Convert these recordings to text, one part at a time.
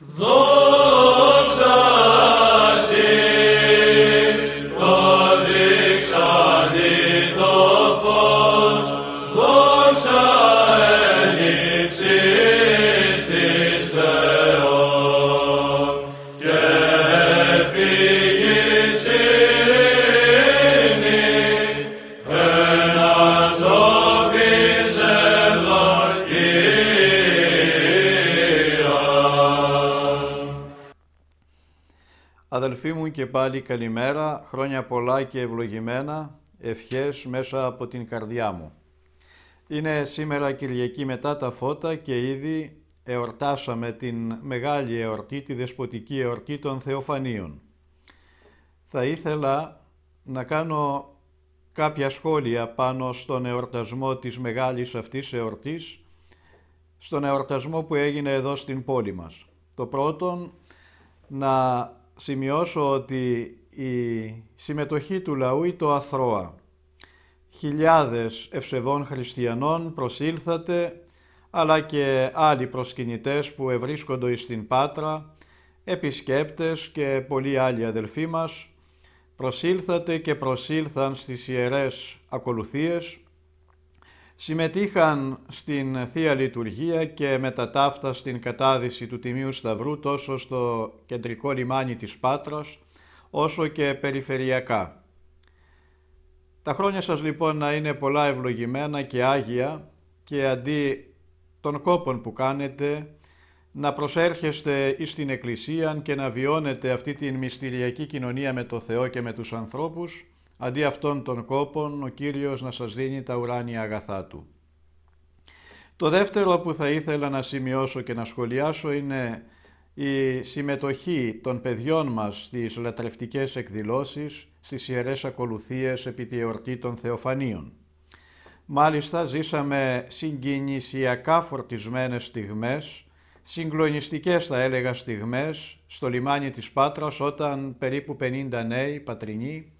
Vou! πάλι καλημέρα, χρόνια πολλά και ευλογημένα, ευχές μέσα από την καρδιά μου. Είναι σήμερα Κυριακή μετά τα φώτα και ήδη εορτάσαμε την μεγάλη εορτή, τη δεσποτική εορτή των Θεοφανίων. Θα ήθελα να κάνω κάποια σχόλια πάνω στον εορτασμό της μεγάλης αυτής εορτής, στον εορτασμό που έγινε εδώ στην πόλη μας. Το πρώτον, να σημειώσω ότι η συμμετοχή του λαού το αθρώα. Χιλιάδες ευσεβών χριστιανών προσήλθατε, αλλά και άλλοι προσκυνητές που ευρίσκονται στην Πάτρα, επισκέπτες και πολλοί άλλοι αδελφοί μας, προσήλθατε και προσήλθαν στις ιερές ακολουθίες, συμμετείχαν στην Θεία Λειτουργία και μετά στην κατάδυση του Τιμίου Σταυρού τόσο στο κεντρικό λιμάνι της Πάτρας όσο και περιφερειακά. Τα χρόνια σας λοιπόν να είναι πολλά ευλογημένα και άγια και αντί των κόπων που κάνετε να προσέρχεστε εις την Εκκλησία και να βιώνετε αυτή την μυστηριακή κοινωνία με το Θεό και με τους ανθρώπους αντί αυτών των κόπων ο Κύριος να σας δίνει τα ουράνια αγαθά Του. Το δεύτερο που θα ήθελα να σημειώσω και να σχολιάσω είναι η συμμετοχή των παιδιών μας στις λατρευτικές εκδηλώσεις, στις ιερές ακολουθίες επί τη εορτή των Θεοφανίων. Μάλιστα ζήσαμε συγκινησιακά φορτισμένες στιγμές, συγκλονιστικές θα έλεγα στιγμές, στο λιμάνι της Πάτρας όταν περίπου 50 νέοι πατρινοί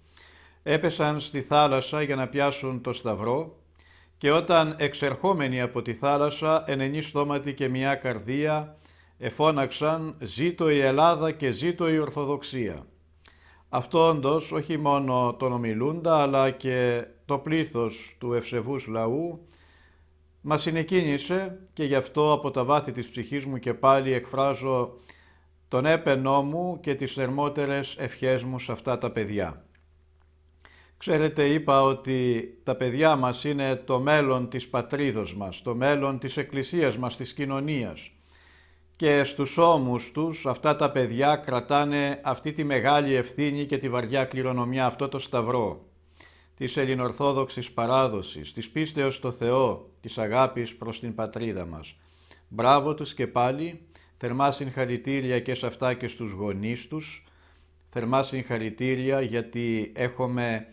έπεσαν στη θάλασσα για να πιάσουν το σταυρό και όταν εξερχόμενοι από τη θάλασσα ενενή στόματι και μια καρδία εφώναξαν «Ζήτω η Ελλάδα και ζήτω η Ορθοδοξία». Αυτό όντως όχι μόνο τον ομιλούντα αλλά και το πλήθος του ευσεβούς λαού μας συνεκίνησε και γι' αυτό από τα βάθη της ψυχής μου και πάλι εκφράζω τον έπαινό μου και τις θερμότερες ευχές μου σε αυτά τα παιδιά. Ξέρετε, είπα ότι τα παιδιά μας είναι το μέλλον της πατρίδος μας, το μέλλον της εκκλησίας μας, της κοινωνίας. Και στους ώμους τους αυτά τα παιδιά κρατάνε αυτή τη μεγάλη ευθύνη και τη βαριά κληρονομιά, αυτό το σταυρό της ελληνορθόδοξης παράδοσης, της πίστεως στο Θεό, της αγάπης προς την πατρίδα μας. Μπράβο τους και πάλι, θερμά συγχαρητήρια και σε αυτά και στους γονείς τους, θερμά συγχαρητήρια γιατί έχουμε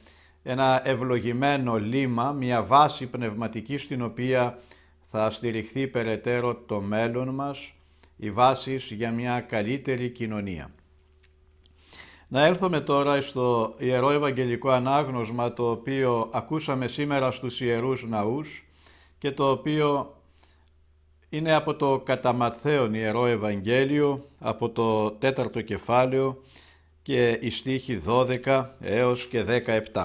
ένα ευλογημένο λίμα, μια βάση πνευματική στην οποία θα στηριχθεί περαιτέρω το μέλλον μας, οι βάση για μια καλύτερη κοινωνία. Να έρθουμε τώρα στο Ιερό Ευαγγελικό Ανάγνωσμα το οποίο ακούσαμε σήμερα στους Ιερούς Ναούς και το οποίο είναι από το Καταματθέον Ιερό Ευαγγέλιο, από το τέταρτο κεφάλαιο και η στίχη 12 έως και 17.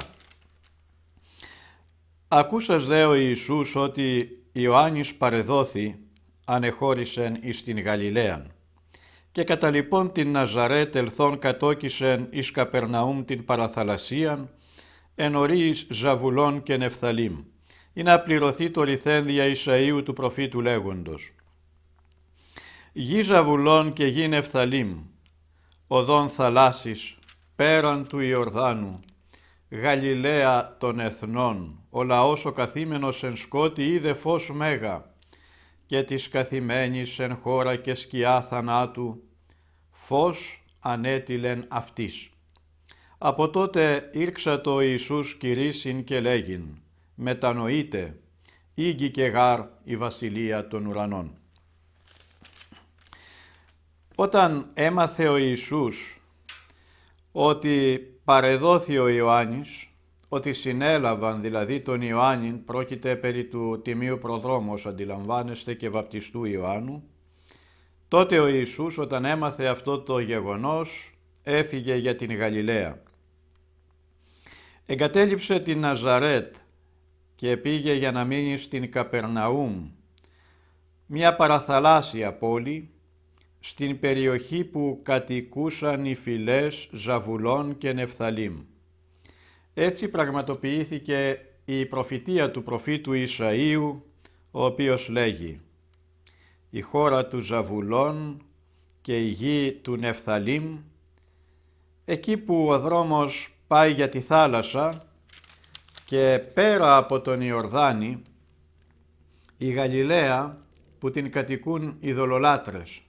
Ακούσας δε ο Ιησούς ότι Ιωάννης παρεδόθη ανεχώρησεν εις την Γαλιλαίαν και κατά λοιπόν την Ναζαρέτ ελθόν κατόκισεν εις Καπερναούμ την παραθαλασσίαν εν ορίης Ζαβουλών και Νεφθαλήμ ή να πληρωθεί το ρηθένδια Ισαΐου του προφήτου λέγοντος «Γη Ζαβουλών και γη Νεφθαλήμ οδόν θαλάσσης πέραν του Ιορδάνου Γαλιλαία των εθνών ο λαός ο καθήμενος εν σκότη είδε φως μέγα, και της καθημένης εν χώρα και σκιά θανάτου, φως ανέτηλεν αυτής. Από τότε ήρξα το Ιησούς κυρίσιν και λέγειν, μετανοείτε, ήγη και γάρ η βασιλεία των ουρανών. Όταν έμαθε ο Ιησούς ότι παρεδόθη ο Ιωάννης, ότι συνέλαβαν δηλαδή τον Ιωάννη, πρόκειται περί του Τιμίου Προδρόμου όσο αντιλαμβάνεστε και βαπτιστού Ιωάννου, τότε ο Ιησούς όταν έμαθε αυτό το γεγονός έφυγε για την Γαλιλαία. Εγκατέλειψε την Ναζαρέτ και πήγε για να μείνει στην Καπερναούμ, μια παραθαλάσσια πόλη, στην περιοχή που κατοικούσαν οι φυλές Ζαβουλών και Νεφθαλήμ. Έτσι πραγματοποιήθηκε η προφητεία του προφήτου Ισαΐου, ο οποίος λέγει «Η χώρα του Ζαβουλών και η γη του Νεφθαλήμ, εκεί που ο δρόμος πάει για τη θάλασσα και πέρα από τον Ιορδάνη, η Γαλιλαία που την κατοικούν οι δολολάτρες.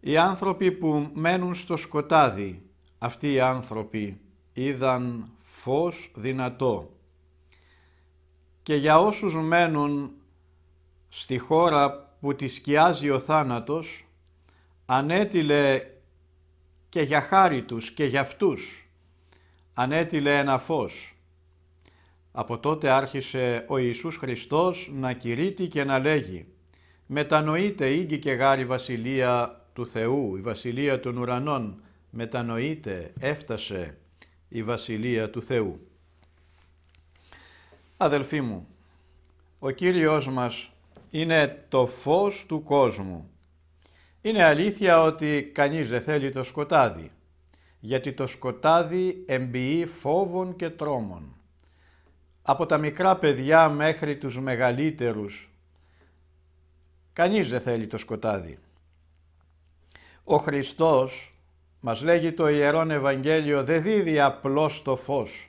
Οι άνθρωποι που μένουν στο σκοτάδι, αυτοί οι άνθρωποι είδαν φως δυνατό. Και για όσους μένουν στη χώρα που τη σκιάζει ο θάνατος, ανέτειλε και για χάρη τους και για αυτούς, ανέτειλε ένα φως. Από τότε άρχισε ο Ιησούς Χριστός να κηρύττει και να λέγει «Μετανοείται ίγκη και γάρη βασιλεία του Θεού, η βασιλεία των ουρανών, μετανοείται, έφτασε» η Βασιλεία του Θεού. Αδελφοί μου, ο Κύριος μας είναι το φως του κόσμου. Είναι αλήθεια ότι κανείς δεν θέλει το σκοτάδι, γιατί το σκοτάδι εμπειεί φόβων και τρόμων. Από τα μικρά παιδιά μέχρι τους μεγαλύτερους, κανείς δεν θέλει το σκοτάδι. Ο Χριστός μας λέγει το Ιερόν Ευαγγέλιο δεν δίδει απλώς το φως.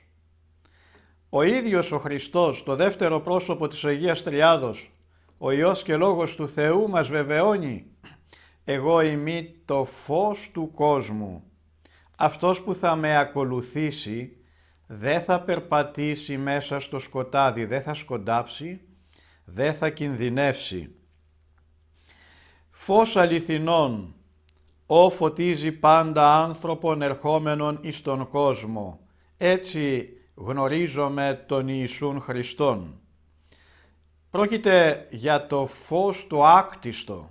Ο ίδιος ο Χριστός, το δεύτερο πρόσωπο της Αγίας Τριάδος, ο Υιός και Λόγος του Θεού μας βεβαιώνει «Εγώ είμαι το φως του κόσμου. Αυτός που θα με ακολουθήσει δεν θα περπατήσει μέσα στο σκοτάδι, δεν θα σκοντάψει, δεν θα κινδυνεύσει». Φως αληθινών ο φωτίζει πάντα άνθρωπον ερχόμενον εις τον κόσμο». Έτσι γνωρίζομαι τον Ιησούν Χριστόν. Πρόκειται για το φως το άκτιστο,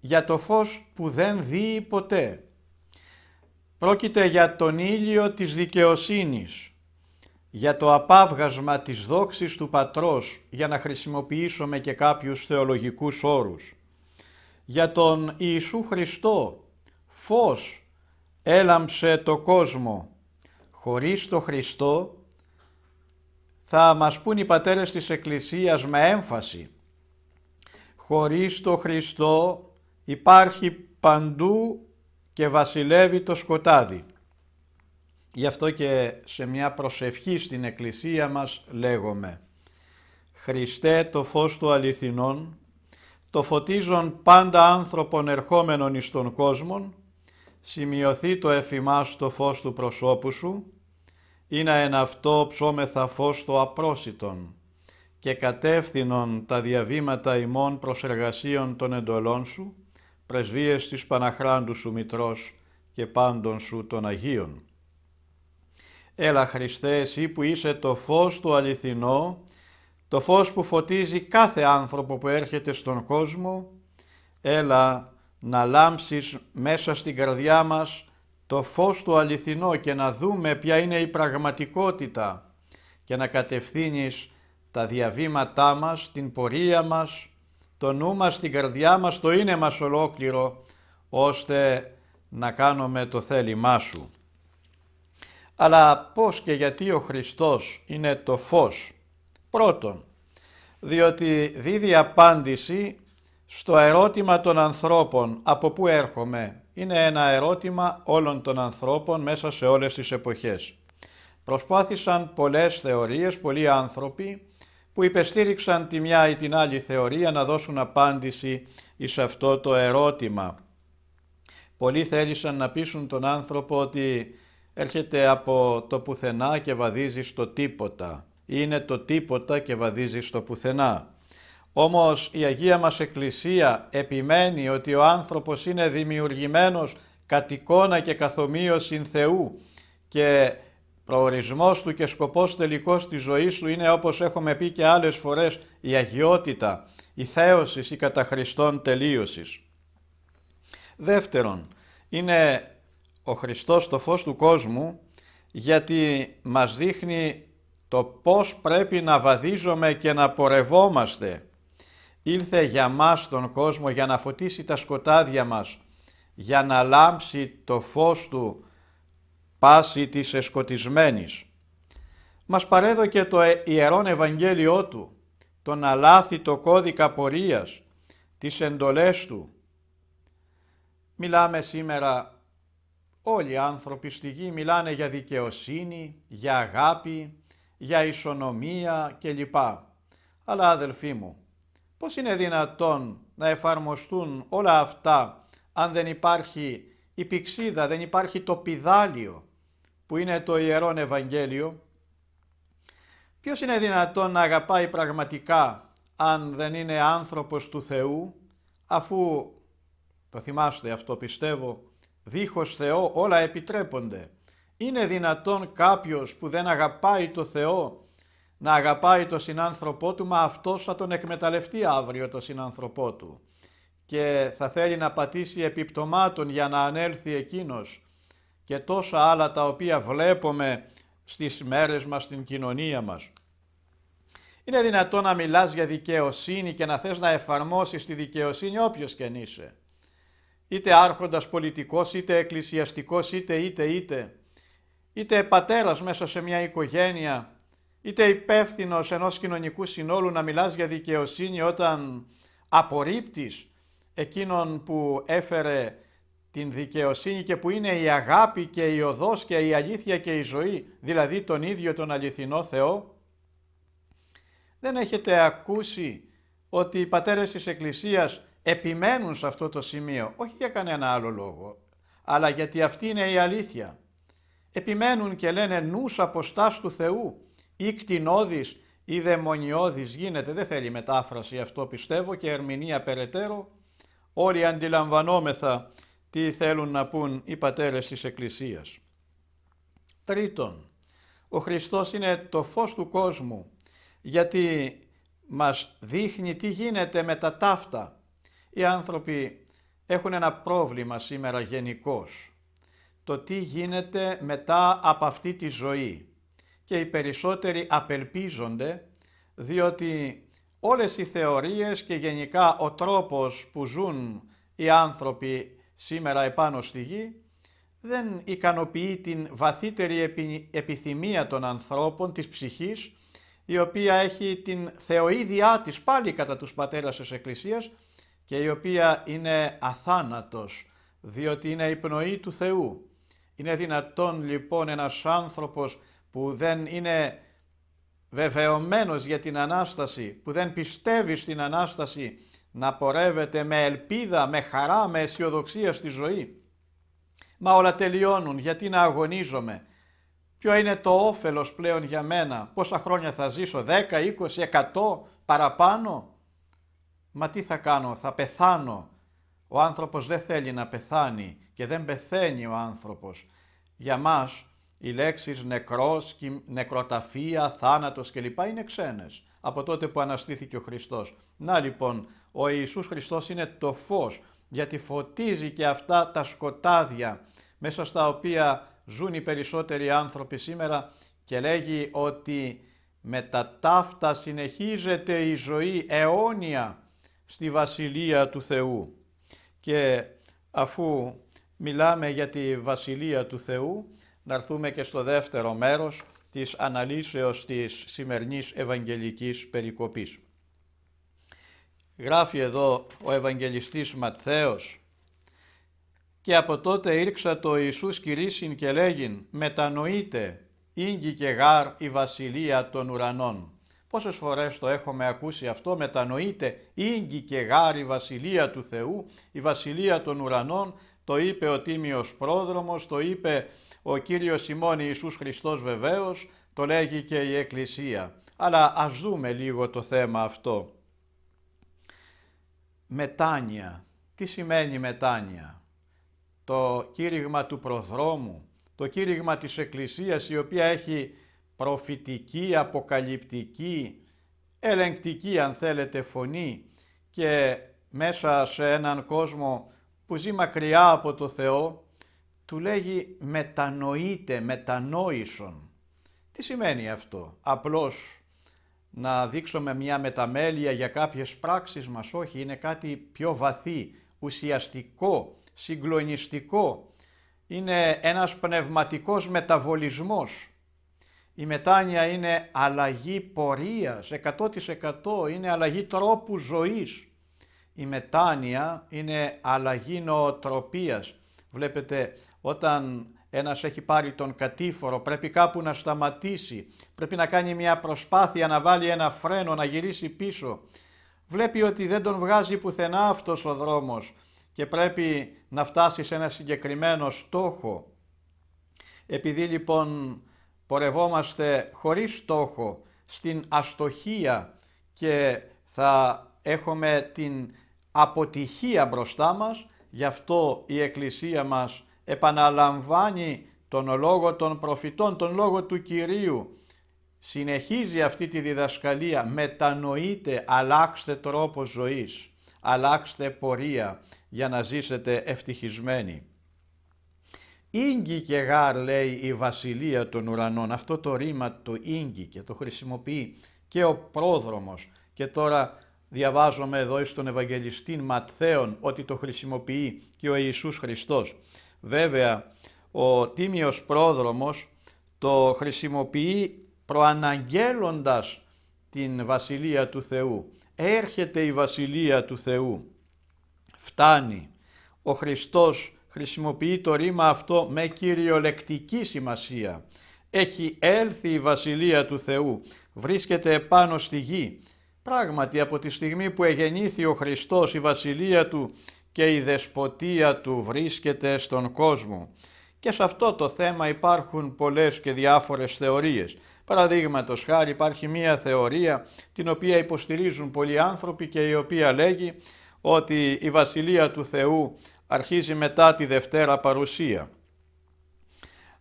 για το φως που δεν δει ποτέ. Πρόκειται για τον ήλιο της δικαιοσύνης, για το απάβγασμα της δόξης του Πατρός, για να χρησιμοποιήσουμε και κάποιους θεολογικούς όρους, για τον Ιησού Χριστό, φως έλαμψε το κόσμο. Χωρίς το Χριστό θα μας πούν οι πατέρες της Εκκλησίας με έμφαση. Χωρίς το Χριστό υπάρχει παντού και βασιλεύει το σκοτάδι. Γι' αυτό και σε μια προσευχή στην Εκκλησία μας λέγουμε «Χριστέ το φως του αληθινών, το φωτίζον πάντα άνθρωπον ερχόμενον εις τον κόσμον, σημειωθεί το εφημάς το φως του προσώπου σου, είναι εν αυτό ψώμεθα φως το απρόσιτον και κατεύθυνον τα διαβήματα ημών προσεργασίων των εντολών σου, πρεσβείες της Παναχράντου σου Μητρός και πάντων σου των Αγίων. Έλα Χριστέ, εσύ που είσαι το φως του αληθινό, το φως που φωτίζει κάθε άνθρωπο που έρχεται στον κόσμο, έλα να λάμψεις μέσα στην καρδιά μας το φως του αληθινό και να δούμε ποια είναι η πραγματικότητα και να κατευθύνεις τα διαβήματά μας, την πορεία μας, το νου μας, την καρδιά μας, το είναι μας ολόκληρο, ώστε να κάνουμε το θέλημά Σου. Αλλά πώς και γιατί ο Χριστός είναι το φως. Πρώτον, διότι δίδει απάντηση στο ερώτημα των ανθρώπων από πού έρχομαι είναι ένα ερώτημα όλων των ανθρώπων μέσα σε όλες τις εποχές. Προσπάθησαν πολλές θεωρίες, πολλοί άνθρωποι που υπεστήριξαν τη μια ή την άλλη θεωρία να δώσουν απάντηση σε αυτό το ερώτημα. Πολλοί θέλησαν να πείσουν τον άνθρωπο ότι έρχεται από το πουθενά και βαδίζει στο τίποτα. Είναι το τίποτα και βαδίζει στο πουθενά. Όμως η Αγία μας Εκκλησία επιμένει ότι ο άνθρωπος είναι δημιουργημένος κατ' εικόνα και καθομοίωση Θεού και προορισμός του και σκοπός τελικός της ζωής του είναι όπως έχουμε πει και άλλες φορές η αγιότητα, η θέωσης η κατά Χριστόν τελείωσης. Δεύτερον, είναι ο Χριστός το φως του κόσμου γιατί μας δείχνει το πώς πρέπει να βαδίζουμε και να πορευόμαστε Ήλθε για μας τον κόσμο για να φωτίσει τα σκοτάδια μας, για να λάμψει το φως του πάση της εσκοτισμένης. Μας παρέδωκε το ε, Ιερό Ευαγγέλιό Του, τον αλάθητο κώδικα πορείας, τις εντολές Του. Μιλάμε σήμερα, όλοι οι άνθρωποι στη γη μιλάνε για δικαιοσύνη, για αγάπη, για ισονομία κλπ. Αλλά αδελφοί μου, Πώς είναι δυνατόν να εφαρμοστούν όλα αυτά αν δεν υπάρχει η πηξίδα, δεν υπάρχει το πιδάλιο που είναι το Ιερόν Ευαγγέλιο. Ποιος είναι δυνατόν να αγαπάει πραγματικά αν δεν είναι άνθρωπος του Θεού, αφού, το θυμάστε αυτό πιστεύω, δίχως Θεό όλα επιτρέπονται. Είναι δυνατόν κάποιος που δεν αγαπάει το Θεό να αγαπάει τον συνάνθρωπό του, μα αυτός θα τον εκμεταλλευτεί αύριο τον συνάνθρωπό του και θα θέλει να πατήσει επιπτωμάτων για να ανέλθει εκείνος και τόσα άλλα τα οποία βλέπουμε στις μέρες μας, στην κοινωνία μας. Είναι δυνατό να μιλάς για δικαιοσύνη και να θες να εφαρμόσεις τη δικαιοσύνη όποιος και είσαι. Είτε άρχοντας πολιτικός, είτε εκκλησιαστικός, είτε είτε είτε. Είτε πατέρας μέσα σε μια οικογένεια είτε υπεύθυνος ενός κοινωνικού συνόλου να μιλάς για δικαιοσύνη όταν απορρίπτεις εκείνον που έφερε την δικαιοσύνη και που είναι η αγάπη και η οδός και η αλήθεια και η ζωή, δηλαδή τον ίδιο τον αληθινό Θεό. Δεν έχετε ακούσει ότι οι πατέρες της Εκκλησίας επιμένουν σε αυτό το σημείο, όχι για κανένα άλλο λόγο, αλλά γιατί αυτή είναι η αλήθεια. Επιμένουν και λένε νους αποστάς του Θεού, ή κτηνώδης ή δαιμονιώδης γίνεται, δεν θέλει μετάφραση αυτό πιστεύω και ερμηνεία περαιτέρω. Όλοι αντιλαμβανόμεθα τι θέλουν να πούν οι πατέρες της Εκκλησίας. Τρίτον, ο Χριστός είναι το φως του κόσμου γιατί μας δείχνει τι γίνεται με τα ταύτα. Οι άνθρωποι έχουν ένα πρόβλημα σήμερα γενικώς. Το τι γίνεται μετά από αυτή τη ζωή και οι περισσότεροι απελπίζονται διότι όλες οι θεωρίες και γενικά ο τρόπος που ζουν οι άνθρωποι σήμερα επάνω στη γη δεν ικανοποιεί την βαθύτερη επιθυμία των ανθρώπων της ψυχής η οποία έχει την θεοϊδία της πάλι κατά τους πατέρας της Εκκλησίας και η οποία είναι αθάνατος διότι είναι η πνοή του Θεού. Είναι δυνατόν λοιπόν ένας άνθρωπος που δεν είναι βεβαιωμένος για την Ανάσταση, που δεν πιστεύει στην Ανάσταση, να πορεύεται με ελπίδα, με χαρά, με αισιοδοξία στη ζωή. Μα όλα τελειώνουν, γιατί να αγωνίζομαι. Ποιο είναι το όφελος πλέον για μένα, πόσα χρόνια θα ζήσω, 10, 20, 100, παραπάνω. Μα τι θα κάνω, θα πεθάνω. Ο άνθρωπος δεν θέλει να πεθάνει και δεν πεθαίνει ο άνθρωπος. Για μας οι λέξεις νεκρός, νεκροταφεία, θάνατος κλπ. είναι ξένες από τότε που αναστήθηκε ο Χριστός. Να λοιπόν, ο Ιησούς Χριστός είναι το φως, γιατί φωτίζει και αυτά τα σκοτάδια μέσα στα οποία ζουν οι περισσότεροι άνθρωποι σήμερα και λέγει ότι με τα ταύτα συνεχίζεται η ζωή αιώνια στη Βασιλεία του Θεού. Και αφού μιλάμε για τη Βασιλεία του Θεού, να έρθουμε και στο δεύτερο μέρος της αναλύσεως της σημερινής Ευαγγελικής περικοπής. Γράφει εδώ ο Ευαγγελιστής Ματθαίος «Και από τότε ήρξα το Ιησούς κηρύσιν και λέγειν «Μετανοείτε, ίγκη και γάρ η βασιλεία των ουρανών». Πόσες φορές το έχουμε ακούσει αυτό, μετανοείτε, ίγκι και γάρ η βασιλεία του Θεού, η βασιλεία των ουρανών, το εχουμε ακουσει αυτο μετανοειτε ο Τίμιος Πρόδρομος, το είπε ο Κύριος ημών Ιησούς Χριστός βεβαίως, το λέγει και η Εκκλησία. Αλλά ας δούμε λίγο το θέμα αυτό. Μετάνια. Τι σημαίνει μετάνια. Το κήρυγμα του προδρόμου, το κήρυγμα της Εκκλησίας η οποία έχει προφητική, αποκαλυπτική, ελεγκτική αν θέλετε φωνή και μέσα σε έναν κόσμο που ζει μακριά από το Θεό του λέγει μετανοείτε, μετανόησον. Τι σημαίνει αυτό, απλώς να δείξουμε μια μεταμέλεια για κάποιες πράξεις μας, όχι, είναι κάτι πιο βαθύ, ουσιαστικό, συγκλονιστικό. Είναι ένας πνευματικός μεταβολισμός. Η μετάνοια είναι αλλαγή πορείας, 100% είναι αλλαγή τρόπου ζωής. Η μετάνοια είναι αλλαγή νοοτροπίας. Βλέπετε όταν ένας έχει πάρει τον κατήφορο, πρέπει κάπου να σταματήσει, πρέπει να κάνει μια προσπάθεια να βάλει ένα φρένο, να γυρίσει πίσω. Βλέπει ότι δεν τον βγάζει πουθενά αυτός ο δρόμος και πρέπει να φτάσει σε ένα συγκεκριμένο στόχο. Επειδή λοιπόν πορευόμαστε χωρίς στόχο στην αστοχία και θα έχουμε την αποτυχία μπροστά μας, γι' αυτό η Εκκλησία μας επαναλαμβάνει τον λόγο των προφητών, τον λόγο του Κυρίου. Συνεχίζει αυτή τη διδασκαλία, μετανοείτε, αλλάξτε τρόπο ζωής, αλλάξτε πορεία για να ζήσετε ευτυχισμένοι. Ίγκη και γάρ λέει η βασιλεία των ουρανών, αυτό το ρήμα το ίγκη και το χρησιμοποιεί και ο πρόδρομος και τώρα διαβάζουμε εδώ στον Ευαγγελιστή Ματθαίον ότι το χρησιμοποιεί και ο Ιησούς Χριστός. Βέβαια, ο Τίμιος Πρόδρομος το χρησιμοποιεί προαναγγέλλοντας την Βασιλεία του Θεού. Έρχεται η Βασιλεία του Θεού. Φτάνει. Ο Χριστός χρησιμοποιεί το ρήμα αυτό με κυριολεκτική σημασία. Έχει έλθει η Βασιλεία του Θεού. Βρίσκεται επάνω στη γη. Πράγματι από τη στιγμή που εγεννήθη ο Χριστός η Βασιλεία του και η δεσποτεία του βρίσκεται στον κόσμο. Και σε αυτό το θέμα υπάρχουν πολλές και διάφορες θεωρίες. Παραδείγματος χάρη υπάρχει μία θεωρία την οποία υποστηρίζουν πολλοί άνθρωποι και η οποία λέγει ότι η Βασιλεία του Θεού αρχίζει μετά τη Δευτέρα Παρουσία.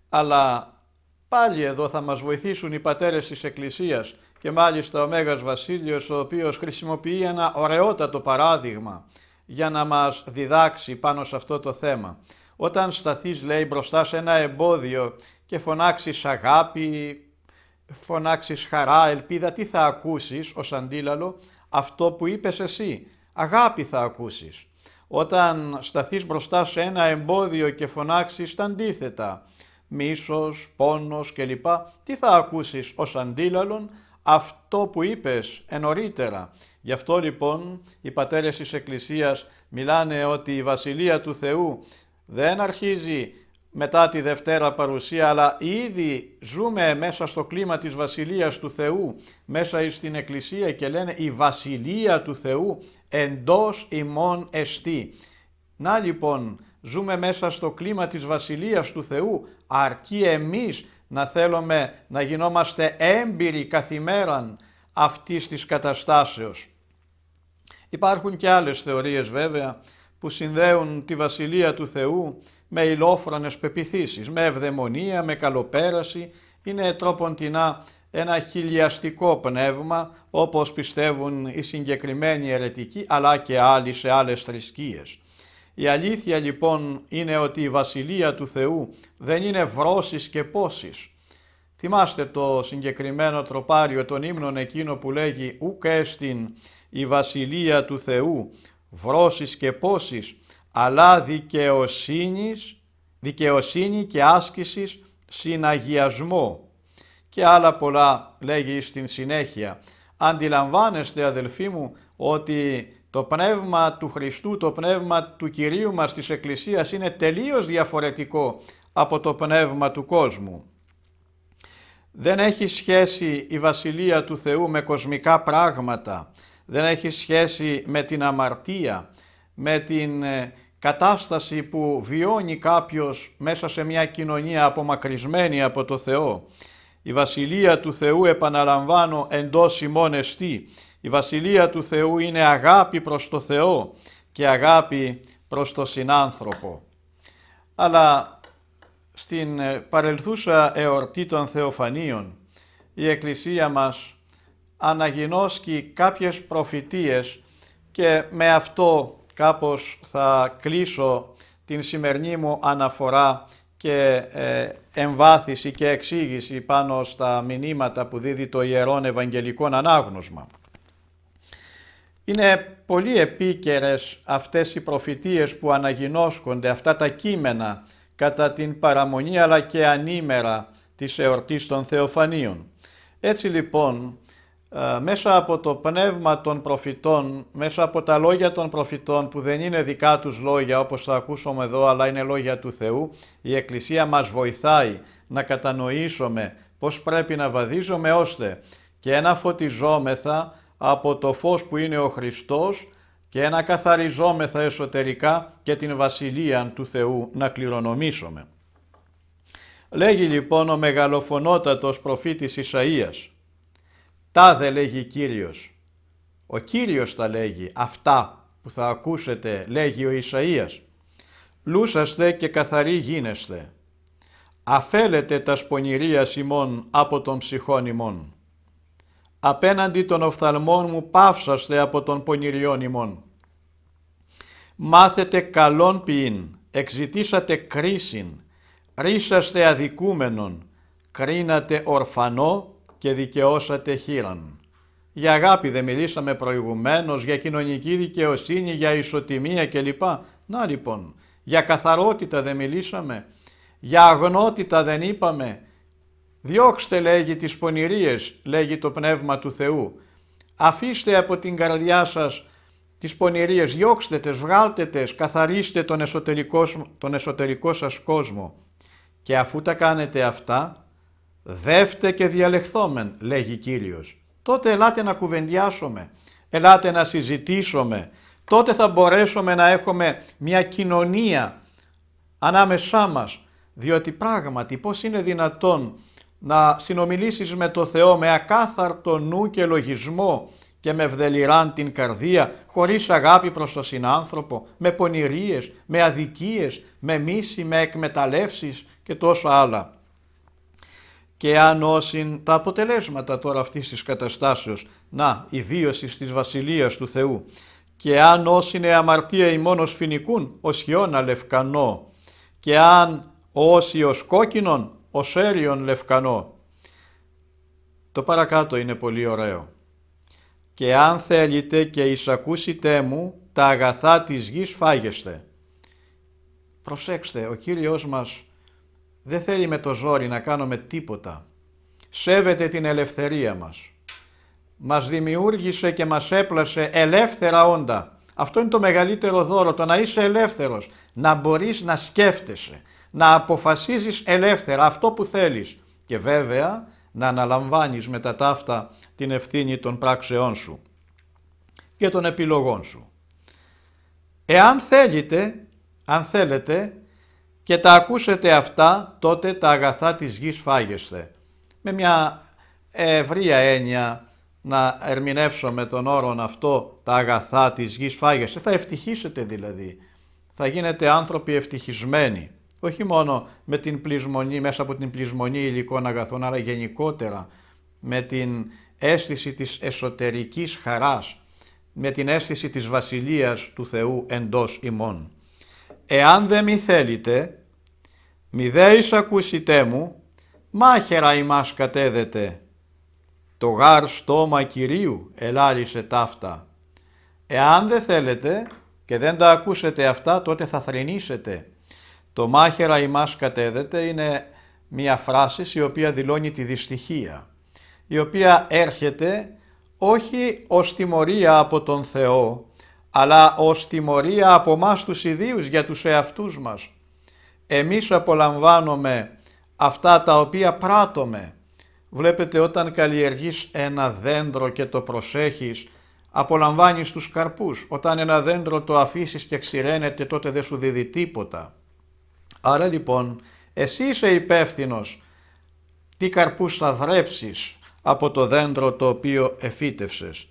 Αλλά πάλι εδώ θα μας βοηθήσουν οι πατέρες της Εκκλησίας και μάλιστα ο Μέγας Βασίλειος ο οποίος χρησιμοποιεί ένα ωραιότατο παράδειγμα για να μας διδάξει πάνω σε αυτό το θέμα. Όταν σταθείς λέει μπροστά σε ένα εμπόδιο και φωνάξεις αγάπη, φωνάξεις χαρά, ελπίδα, τι θα ακούσεις ως αντίλαλο, αυτό που είπες εσύ, αγάπη θα ακούσεις. Όταν σταθείς μπροστά σε ένα εμπόδιο και φωνάξεις τα αντίθετα, μίσος, πόνος κλπ, τι θα ακούσεις ως αντίλαλον, αυτό που είπες ενωρίτερα. Γι' αυτό λοιπόν οι πατέρες της Εκκλησίας μιλάνε ότι η Βασιλεία του Θεού δεν αρχίζει μετά τη Δευτέρα Παρουσία, αλλά ήδη ζούμε μέσα στο κλίμα της Βασιλείας του Θεού, μέσα στην Εκκλησία και λένε η Βασιλεία του Θεού εντός ημών εστί. Να λοιπόν, ζούμε μέσα στο κλίμα της Βασιλείας του Θεού, αρκεί εμείς να θέλουμε να γινόμαστε έμπειροι καθημέραν αυτής της καταστάσεως. Υπάρχουν και άλλες θεωρίες βέβαια που συνδέουν τη Βασιλεία του Θεού με ηλόφρονες πεπιθήσεις, με ευδαιμονία, με καλοπέραση, είναι τρόποντινά ένα χιλιαστικό πνεύμα όπως πιστεύουν οι συγκεκριμένοι αιρετικοί αλλά και άλλοι σε άλλες θρησκείες. Η αλήθεια λοιπόν είναι ότι η Βασιλεία του Θεού δεν είναι βρώσεις και πόσει. Θυμάστε το συγκεκριμένο τροπάριο, των ύμνων εκείνο που λέγει «Ουκ έστιν η Βασιλεία του Θεού, βρώσεις και πόσεις, αλλά δικαιοσύνης, δικαιοσύνη και άσκησης συναγιασμό. Και άλλα πολλά λέγει στην συνέχεια. Αντιλαμβάνεστε αδελφοί μου ότι το πνεύμα του Χριστού, το πνεύμα του Κυρίου μας της Εκκλησίας είναι τελείως διαφορετικό από το πνεύμα του κόσμου. Δεν έχει σχέση η Βασιλεία του Θεού με κοσμικά πράγματα δεν έχει σχέση με την αμαρτία, με την ε, κατάσταση που βιώνει κάποιος μέσα σε μια κοινωνία απομακρυσμένη από το Θεό. Η Βασιλεία του Θεού, επαναλαμβάνω, εντός ημών εστί. Η Βασιλεία του Θεού είναι αγάπη προς το Θεό και αγάπη προς το συνάνθρωπο. Αλλά στην ε, παρελθούσα εορτή των Θεοφανίων η Εκκλησία μας αναγινώσκει κάποιες προφητείες και με αυτό κάπως θα κλείσω την σημερινή μου αναφορά και ε, εμβάθυση και εξήγηση πάνω στα μηνύματα που δίδει το Ιερόν Ευαγγελικόν Ανάγνωσμα. Είναι πολύ επίκαιρες αυτές οι προφητείες που αναγινώσκονται, αυτά τα κείμενα κατά την παραμονή αλλά και ανήμερα της εορτής των Θεοφανίων. Έτσι λοιπόν ε, μέσα από το πνεύμα των προφητών, μέσα από τα λόγια των προφητών που δεν είναι δικά τους λόγια όπως θα ακούσουμε εδώ αλλά είναι λόγια του Θεού, η Εκκλησία μας βοηθάει να κατανοήσουμε πώς πρέπει να βαδίζουμε ώστε και να φωτιζόμεθα από το φως που είναι ο Χριστός και να καθαριζόμεθα εσωτερικά και την Βασιλεία του Θεού να κληρονομήσουμε. Λέγει λοιπόν ο μεγαλοφωνότατος προφήτης Ισαΐας Τάδε λέγει Κύριος. Ο Κύριος τα λέγει αυτά που θα ακούσετε λέγει ο Ισαΐας. Λούσαστε και καθαροί γίνεστε. Αφέλετε τα σπονηρία ημών από τον ψυχών ημών. Απέναντι των οφθαλμών μου παύσαστε από τον πονηριών ημών. Μάθετε καλόν ποιήν, εξητήσατε κρίσιν, ρίσαστε αδικούμενον, κρίνατε ορφανό και δικαιώσατε χείραν. Για αγάπη δεν μιλήσαμε προηγουμένως, για κοινωνική δικαιοσύνη, για ισοτιμία κλπ. Να λοιπόν, για καθαρότητα δεν μιλήσαμε, για αγνότητα δεν είπαμε. Διώξτε λέγει τις πονηρίες, λέγει το Πνεύμα του Θεού. Αφήστε από την καρδιά σας τις πονηρίες, διώξτε τες, βγάλτε τες, καθαρίστε τον εσωτερικό, τον εσωτερικό σας κόσμο. Και αφού τα κάνετε αυτά, Δεύτε και διαλεχθόμεν, λέγει Κύριος. Τότε ελάτε να κουβεντιάσουμε, ελάτε να συζητήσουμε. Τότε θα μπορέσουμε να έχουμε μια κοινωνία ανάμεσά μας. Διότι πράγματι πώς είναι δυνατόν να συνομιλήσεις με το Θεό με ακάθαρτο νου και λογισμό και με βδελιράν την καρδία, χωρίς αγάπη προς τον συνάνθρωπο, με πονηρίες, με αδικίες, με μίση, με εκμεταλλεύσεις και τόσο άλλα και αν όσοι τα αποτελέσματα τώρα αυτής της καταστάσεως, να, η βίωση της Βασιλείας του Θεού, και αν όσοι είναι αμαρτία μόνο φινικούν, ως χιώνα λευκανό, και αν όσοι ως κόκκινον, ως έριον λευκανό. Το παρακάτω είναι πολύ ωραίο. Και αν θέλετε και εισακούσετε μου, τα αγαθά της γης φάγεστε. Προσέξτε, ο Κύριος μας δεν θέλει με το ζόρι να κάνουμε τίποτα. Σέβεται την ελευθερία μας. Μας δημιούργησε και μας έπλασε ελεύθερα όντα. Αυτό είναι το μεγαλύτερο δώρο, το να είσαι ελεύθερος, να μπορείς να σκέφτεσαι, να αποφασίζεις ελεύθερα αυτό που θέλεις και βέβαια να αναλαμβάνεις με τα ταύτα την ευθύνη των πράξεών σου και των επιλογών σου. Εάν θέλετε, αν θέλετε, και τα ακούσετε αυτά, τότε τα αγαθά της γης φάγεστε. Με μια ευρία έννοια να ερμηνεύσω με τον όρον αυτό τα αγαθά της γης φάγεστε. Θα ευτυχίσετε δηλαδή. Θα γίνετε άνθρωποι ευτυχισμένοι. Όχι μόνο με την πλεισμονή, μέσα από την πλεισμονή υλικών αγαθών, αλλά γενικότερα με την αίσθηση της εσωτερικής χαράς, με την αίσθηση της βασιλείας του Θεού εντός ημών. Εάν δεν μη θέλετε, μη ακούσετε ακούσιτέ μου, μάχερα ημάς κατέδετε. Το γάρ στόμα Κυρίου ελάλησε ταύτα. Εάν δεν θέλετε και δεν τα ακούσετε αυτά, τότε θα θρυνήσετε» Το μάχερα ημάς κατέδετε είναι μια φράση η οποία δηλώνει τη δυστυχία, η οποία έρχεται όχι ως τιμωρία από τον Θεό, αλλά ως τιμωρία από μας τους ιδίους για τους εαυτούς μας, εμείς απολαμβάνουμε αυτά τα οποία πράττουμε. Βλέπετε όταν καλλιεργείς ένα δέντρο και το προσέχεις, απολαμβάνεις τους καρπούς. Όταν ένα δέντρο το αφήσεις και ξηραίνεται τότε δεν σου δίδει τίποτα. Άρα λοιπόν εσύ είσαι υπεύθυνος τι καρπούς θα δρέψεις από το δέντρο το οποίο εφύτευσες.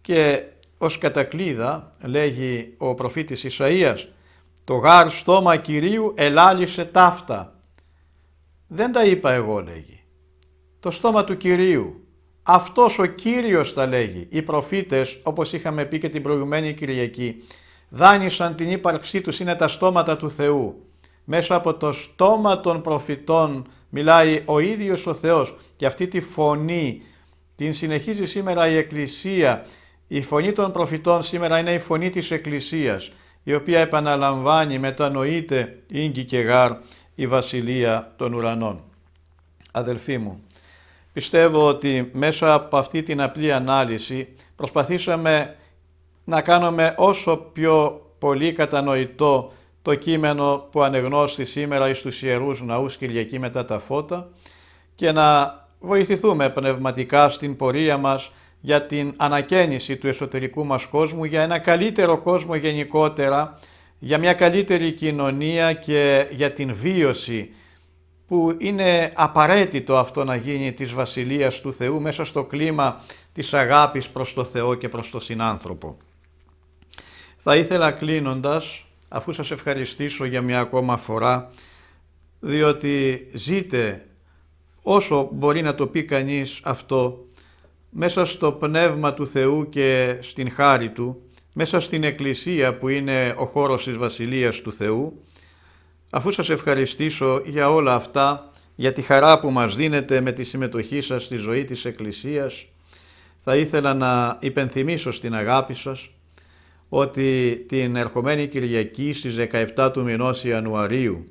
Και ως κατακλίδα λέγει ο προφήτης Ισαΐας το γάρ στόμα Κυρίου ελάλησε ταύτα. Δεν τα είπα εγώ λέγει. Το στόμα του Κυρίου. Αυτός ο Κύριος τα λέγει. Οι προφήτες όπως είχαμε πει και την προηγουμένη Κυριακή δάνεισαν την ύπαρξή τους είναι τα στόματα του Θεού. Μέσα από το στόμα των προφητών μιλάει ο ίδιος ο Θεός και αυτή τη φωνή την συνεχίζει σήμερα η Εκκλησία. Η φωνή των προφητών σήμερα είναι η φωνή της Εκκλησίας η οποία επαναλαμβάνει, μετανοείται, ίγκη και γάρ, η Βασιλεία των Ουρανών. Αδελφοί μου, πιστεύω ότι μέσα από αυτή την απλή ανάλυση προσπαθήσαμε να κάνουμε όσο πιο πολύ κατανοητό το κείμενο που ανεγνώστη σήμερα εις τους Ιερούς Ναούς Κυριακή μετά τα φώτα και να βοηθηθούμε πνευματικά στην πορεία μας για την ανακαίνιση του εσωτερικού μας κόσμου, για ένα καλύτερο κόσμο γενικότερα, για μια καλύτερη κοινωνία και για την βίωση που είναι απαραίτητο αυτό να γίνει της Βασιλείας του Θεού μέσα στο κλίμα της αγάπης προς το Θεό και προς το συνάνθρωπο. Θα ήθελα κλείνοντας, αφού σας ευχαριστήσω για μια ακόμα φορά, διότι ζείτε όσο μπορεί να το πει κανείς αυτό μέσα στο Πνεύμα του Θεού και στην χάρη Του, μέσα στην Εκκλησία που είναι ο χώρος της Βασιλείας του Θεού, αφού σας ευχαριστήσω για όλα αυτά, για τη χαρά που μας δίνετε με τη συμμετοχή σας στη ζωή της Εκκλησίας, θα ήθελα να υπενθυμίσω στην αγάπη σας ότι την ερχομένη Κυριακή στις 17 του μηνός Ιανουαρίου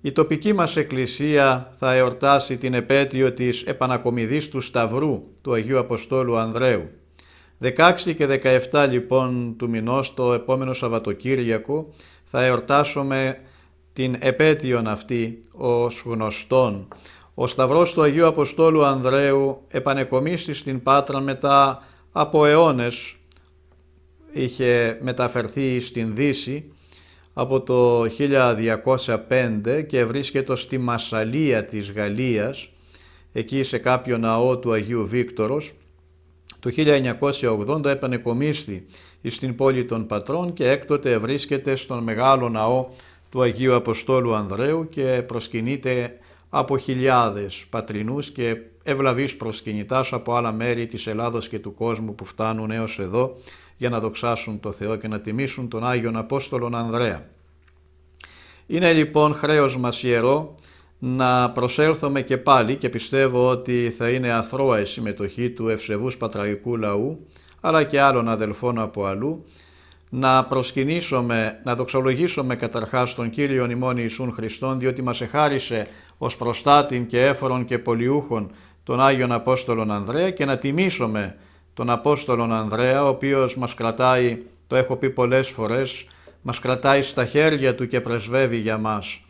η τοπική μας εκκλησία θα εορτάσει την επέτειο της επανακομιδής του Σταυρού του Αγίου Αποστόλου Ανδρέου. 16 και 17 λοιπόν του μηνός το επόμενο Σαββατοκύριακο θα εορτάσουμε την επέτειον αυτή ως γνωστόν. Ο Σταυρός του Αγίου Αποστόλου Ανδρέου επανεκομίστη στην Πάτρα μετά από αιώνες είχε μεταφερθεί στην Δύση από το 1205 και βρίσκεται στη Μασαλία της Γαλλίας, εκεί σε κάποιο ναό του Αγίου Βίκτορος. Το 1980 επανεκομίσθη στην πόλη των Πατρών και έκτοτε βρίσκεται στον μεγάλο ναό του Αγίου Αποστόλου Ανδρέου και προσκυνείται από χιλιάδες πατρινούς και ευλαβείς προσκυνητάς από άλλα μέρη της Ελλάδος και του κόσμου που φτάνουν έως εδώ για να δοξάσουν το Θεό και να τιμήσουν τον Άγιον Απόστολον Ανδρέα. Είναι λοιπόν χρέος μας ιερό να προσέλθουμε και πάλι και πιστεύω ότι θα είναι αθρώα η συμμετοχή του ευσεβούς πατραϊκού λαού αλλά και άλλων αδελφών από αλλού να προσκυνήσουμε, να δοξολογήσουμε καταρχάς τον Κύριον ημών Ιησούν Χριστόν διότι μας εχάρισε ως προστάτην και έφορον και πολιούχων τον Άγιον Απόστολον Ανδρέα και να τιμήσουμε τον Απόστολον Ανδρέα, ο οποίος μας κρατάει, το έχω πει πολλές φορές, μας κρατάει στα χέρια του και πρεσβεύει για μας.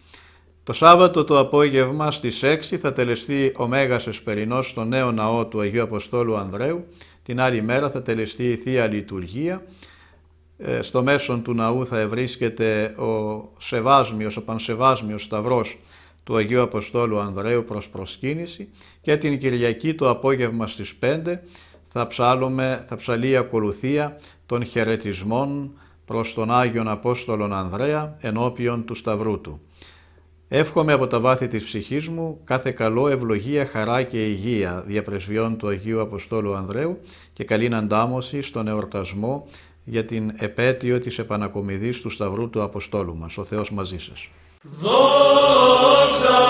Το Σάββατο το απόγευμα στις 6 θα τελεστεί ο Μέγας Εσπερινός στο νέο ναό του Αγίου Αποστόλου Ανδρέου. Την άλλη μέρα θα τελεστεί η Θεία Λειτουργία. Ε, στο μέσον του ναού θα ευρίσκεται ο Σεβάσμιος, ο Πανσεβάσμιος Σταυρός του Αγίου Αποστόλου Ανδρέου προς προσκύνηση και την Κυριακή το απόγευμα στις θα ψάλουμε, θα ψαλεί η ακολουθία των χαιρετισμών προς τον Άγιον Απόστολον Ανδρέα ενώπιον του Σταυρού του. Εύχομαι από τα βάθη της ψυχής μου κάθε καλό ευλογία, χαρά και υγεία πρεσβείων του Αγίου Αποστόλου Ανδρέου και καλή αντάμωση στον εορτασμό για την επέτειο της επανακομιδής του Σταυρού του Αποστόλου μας. Ο Θεός μαζί σας. Δόξα